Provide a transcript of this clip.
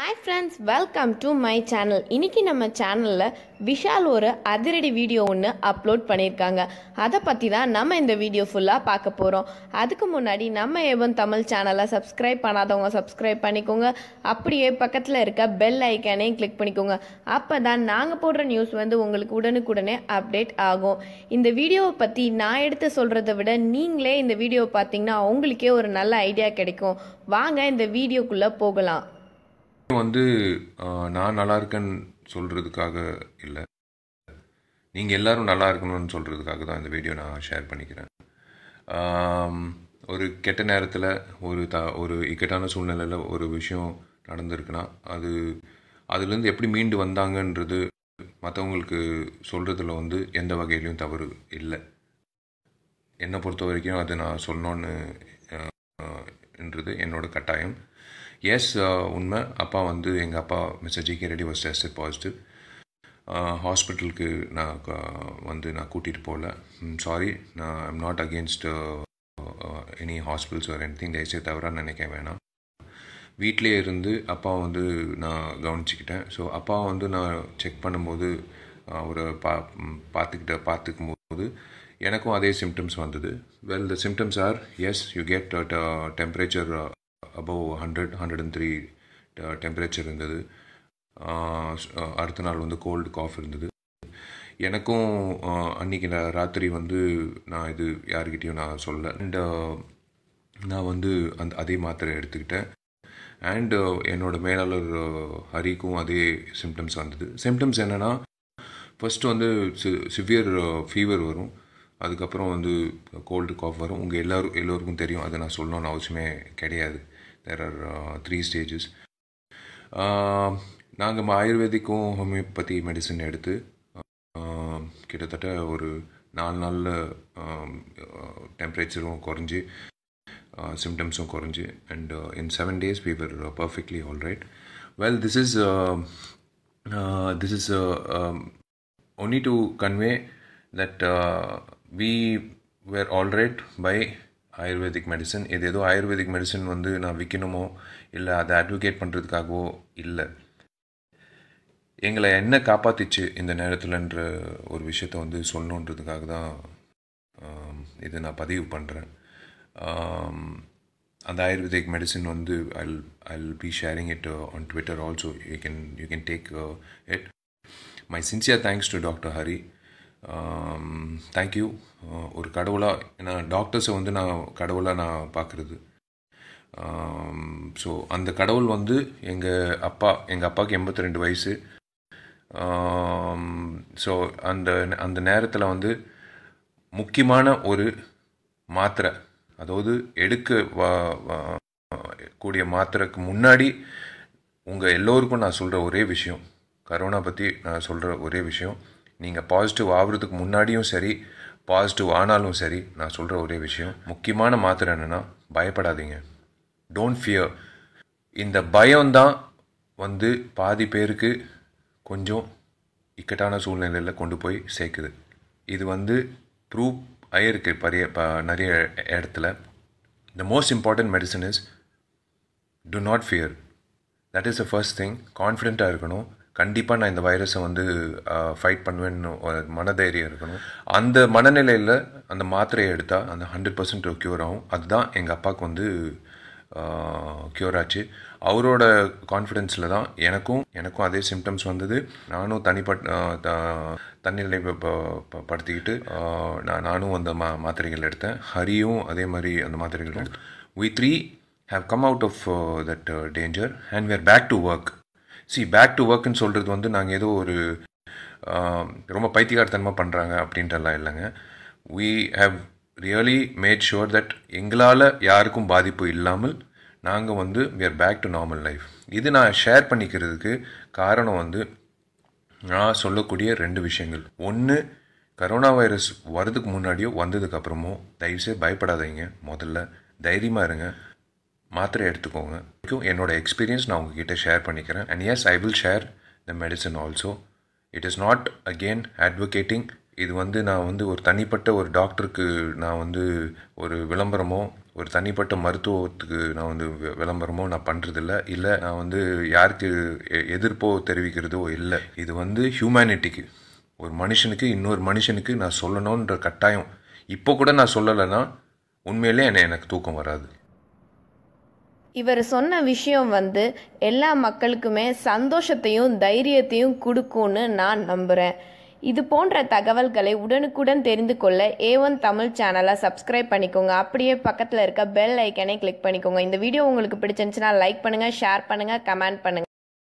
hi friends welcome to my channel இன்றைக்கி நம்ம சேனலில் விஷால் ஒரு அதிரடி வீடியோ ஒன்று அப்லோட் பண்ணியிருக்காங்க அதை பற்றி தான் நம்ம இந்த வீடியோ ஃபுல்லாக பார்க்க போகிறோம் அதுக்கு முன்னாடி நம்ம ஏவன் தமிழ் சேனலை சப்ஸ்கிரைப் பண்ணாதவங்க சப்ஸ்கிரைப் பண்ணிக்கோங்க அப்படியே பக்கத்தில் இருக்க பெல் ஐக்கானையும் கிளிக் பண்ணிக்கோங்க அப்போ தான் நாங்கள் போடுற நியூஸ் வந்து உங்களுக்கு உடனுக்குடனே அப்டேட் ஆகும் இந்த வீடியோவை பற்றி நான் எடுத்து சொல்கிறத விட நீங்களே இந்த வீடியோவை பார்த்தீங்கன்னா உங்களுக்கே ஒரு நல்ல ஐடியா கிடைக்கும் வாங்க இந்த வீடியோக்குள்ளே போகலாம் வந்து நான் நல்லா இருக்கேன்னு சொல்கிறதுக்காக இல்லை நீங்கள் எல்லோரும் நல்லா இருக்கணும்னு சொல்கிறதுக்காக தான் இந்த வீடியோ நான் ஷேர் பண்ணிக்கிறேன் ஒரு கெட்ட நேரத்தில் ஒரு த ஒரு இக்கட்டான சூழ்நிலையில் ஒரு விஷயம் நடந்திருக்குன்னா அது அதுலேருந்து எப்படி மீண்டு வந்தாங்கன்றது மற்றவங்களுக்கு சொல்கிறதுல வந்து எந்த வகையிலையும் தவறு இல்லை என்னை பொறுத்த வரைக்கும் அது நான் சொல்லணுன்னு என்றது என்னோடய கட்டாயம் எஸ் uh, உண்மை அப்பா வந்து எங்கள் அப்பா mister K Reddy was test positive ஹாஸ்பிட்டலுக்கு நான் uh, வந்து நான் கூட்டிகிட்டு போகல சாரி நான் I'm not against any hospitals ஒரு எனிதிங் தயவுசெய்து தவிர நினைக்க வேணாம் வீட்டிலே இருந்து அப்பா வந்து நான் கவனிச்சிக்கிட்டேன் ஸோ அப்பா வந்து நான் செக் பண்ணும்போது uh, அவரை பா பார்த்துக்கிட்ட பார்த்துக்கும் போது எனக்கும் அதே சிம்டம்ஸ் வந்தது well the symptoms are as you get temperature above hundred hundred and three temperature இருந்தது அடுத்த நாள் வந்து கோல்டு காஃப் இருந்தது எனக்கும் அன்றைக்கி நான் ராத்திரி வந்து நான் இது யாருக்கிட்டேயும் நான் சொல்லலை அண்ட் நான் வந்து அந்த அதே மாத்திரை எடுத்துக்கிட்டேன் அண்டு என்னோடய மேலாளர் ஹரிக்கும் அதே சிம்டம்ஸ் வந்தது சிம்டம்ஸ் என்னென்னா ஃபஸ்ட்டு வந்து சி சிவியர் ஃபீவர் வரும் அதுக்கப்புறம் வந்து கோல்டு காஃப் வரும் உங்கள் எல்லோரும் எல்லோருக்கும் தெரியும் அதை நான் சொல்லணும்னு அவசியமே கிடையாது தேர் ஆர் த்ரீ ஸ்டேஜஸ் நாங்கள் ஆயுர்வேதிக்கும் ஹோமியோபதி மெடிசன் எடுத்து uh, um, கிட்டத்தட்ட ஒரு நாலு நாளில் டெம்பரேச்சரும் குறைஞ்சி சிம்டம்ஸும் குறைஞ்சி and in seven days we perfectly all right well this is this is only to convey that we were all right by ayurvedic medicine இது ஏதோ ஆயுர்வேதிக் மெடிசன் வந்து நான் விற்கணுமோ இல்லை அதை அட்வொகேட் பண்ணுறதுக்காகவோ இல்லை எங்களை என்ன காப்பாற்றிச்சு இந்த நேரத்தில்ன்ற ஒரு விஷயத்த வந்து சொல்லணுன்றதுக்காக தான் இது நான் பதிவு பண்ணுறேன் அந்த ஆயுர்வேதிக் மெடிசன் வந்து I'll I'll be sharing it on Twitter also you can you can take it my sincere thanks to doctor Hari thank you um, uh, ஒரு கடவுளாக ஏன்னா டாக்டர்ஸை வந்து நான் கடவுளாக நான் பார்க்குறது ஸோ um, அந்த கடவுள் வந்து எங்கள் அப்பா எங்கள் அப்பாவுக்கு எண்பத்தி ரெண்டு வயசு ஸோ um, அந்த அந்த நேரத்தில் வந்து முக்கியமான ஒரு மாத்திரை அதாவது எடுக்க கூடிய மாத்திரைக்கு முன்னாடி உங்கள் எல்லோருக்கும் நான் சொல்கிற ஒரே விஷயம் கரோனா பற்றி நான் சொல்கிற ஒரே விஷயம் நீங்கள் பாசிட்டிவ் ஆகுறதுக்கு முன்னாடியும் சரி பாசிட்டிவ் ஆனாலும் சரி நான் சொல்கிற ஒரே விஷயம் முக்கியமான மாத்திரை என்னென்னா பயப்படாதீங்க டோன்ட் ஃபியர் இந்த பயம்தான் வந்து பாதி பேருக்கு கொஞ்சம் இக்கட்டான சூழ்நிலையில் கொண்டு போய் சேர்க்குது இது வந்து ப்ரூப் ஆகிருக்கு பரிய நிறைய இடத்துல the most important medicine is to not fear that is the first thing கான்ஃபிடெண்ட்டாக இருக்கணும் கண்டிப்பாக நான் இந்த வைரஸை வந்து ஃபைட் பண்ணுவேன்னு ஒரு மனதைரியம் இருக்கணும் அந்த மனநிலையில் அந்த மாத்திரையை எடுத்தால் அந்த ஹண்ட்ரட் பர்சன்ட் க்யூர் ஆகும் அதுதான் எங்கள் அப்பாவுக்கு வந்து க்யூர் ஆச்சு அவரோட கான்ஃபிடென்ஸில் தான் எனக்கும் எனக்கும் அதே சிம்டம்ஸ் வந்தது நானும் தனிப்பட்ட தன்னிலை படுத்திக்கிட்டு நான் நானும் அந்த மா மாத்திரைகள் எடுத்தேன் ஹரியும் அதே மாதிரி அந்த மாத்திரைகள் எடுத்தேன் we three have come out of that danger and we are back to work சி பேக் டு ஒர்க்குன்னு சொல்கிறது வந்து நாங்கள் ஏதோ ஒரு ரொம்ப பைத்தியகாரத்தனமாக பண்ணுறாங்க அப்படின்றலாம் இல்லைங்க we have really made sure that எங்களால் யாருக்கும் பாதிப்பு இல்லாமல் நாங்கள் வந்து we are back to normal life இது நான் ஷேர் பண்ணிக்கிறதுக்கு காரணம் வந்து நான் சொல்லக்கூடிய ரெண்டு விஷயங்கள் ஒன்று கரோனா வைரஸ் வரதுக்கு முன்னாடியோ வந்ததுக்கு அப்புறமோ தயவுசெய்து பயப்படாதீங்க முதல்ல தைரியமாக இருங்க மாத்திரை எடுத்துக்கோங்க என்னோடய எக்ஸ்பீரியன்ஸ் நான் உங்ககிட்ட ஷேர் பண்ணிக்கிறேன் and yes I will share the medicine also it is not again advocating இது வந்து நான் வந்து ஒரு தனிப்பட்ட ஒரு டாக்டருக்கு நான் வந்து ஒரு விளம்பரமோ ஒரு தனிப்பட்ட மருத்துவத்துக்கு நான் வந்து விளம்பரமோ நான் பண்ணுறதில்ல இல்லை நான் வந்து யாருக்கு எதிர்ப்போ தெரிவிக்கிறதோ இல்லை இது வந்து ஹியூமனிட்டிக்கு ஒரு மனுஷனுக்கு இன்னொரு மனுஷனுக்கு நான் சொல்லணுன்ற கட்டாயம் இப்போ கூட நான் சொல்லலைன்னா உண்மையிலே என்னை எனக்கு தூக்கம் வராது இவர் சொன்ன விஷயம் வந்து எல்லா மக்களுக்குமே சந்தோஷத்தையும் தைரியத்தையும் கொடுக்கும்னு நான் நம்புகிறேன் இது போன்ற தகவல்களை உடனுக்குடன் தெரிந்து கொள்ள ஏ ஒன் தமிழ் சேனலை சப்ஸ்கிரைப் பண்ணிக்கோங்க அப்படியே பக்கத்தில் இருக்க பெல் ஐக்கனை கிளிக் பண்ணிக்கோங்க இந்த வீடியோ உங்களுக்கு பிடிச்சிருந்துச்சுன்னா லைக் பண்ணுங்கள் ஷேர் பண்ணுங்கள் கமெண்ட் பண்ணுங்கள்